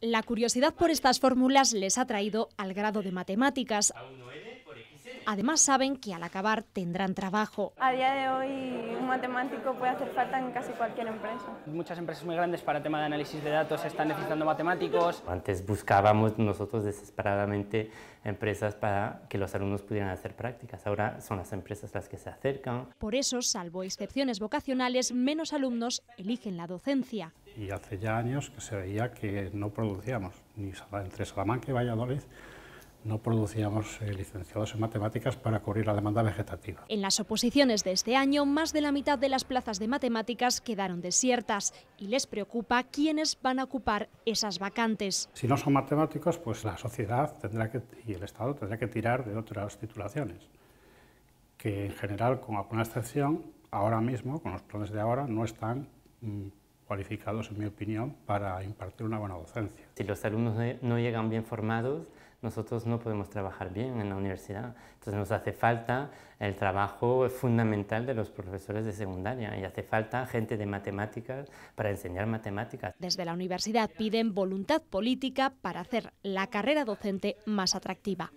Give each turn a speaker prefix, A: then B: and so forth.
A: La curiosidad por estas fórmulas les ha traído al grado de matemáticas. Además saben que al acabar tendrán trabajo.
B: A día de hoy un matemático puede hacer falta en casi cualquier empresa.
A: Muchas empresas muy grandes para tema de análisis de datos están necesitando
B: matemáticos. Antes buscábamos nosotros desesperadamente empresas para que los alumnos pudieran hacer prácticas. Ahora son las empresas las que se acercan.
A: Por eso, salvo excepciones vocacionales, menos alumnos eligen la docencia
C: y hace ya años que se veía que no producíamos, ni entre Salamanca y Valladolid, no producíamos eh, licenciados en matemáticas para cubrir la demanda vegetativa.
A: En las oposiciones de este año, más de la mitad de las plazas de matemáticas quedaron desiertas y les preocupa quiénes van a ocupar esas vacantes.
C: Si no son matemáticos, pues la sociedad tendrá que, y el Estado tendrá que tirar de otras titulaciones, que en general, con alguna excepción, ahora mismo, con los planes de ahora, no están mm, cualificados, en mi opinión, para impartir una buena
B: docencia. Si los alumnos no llegan bien formados, nosotros no podemos trabajar bien en la universidad. Entonces nos hace falta el trabajo fundamental de los profesores de secundaria y hace falta gente de matemáticas para enseñar matemáticas.
A: Desde la universidad piden voluntad política para hacer la carrera docente más atractiva.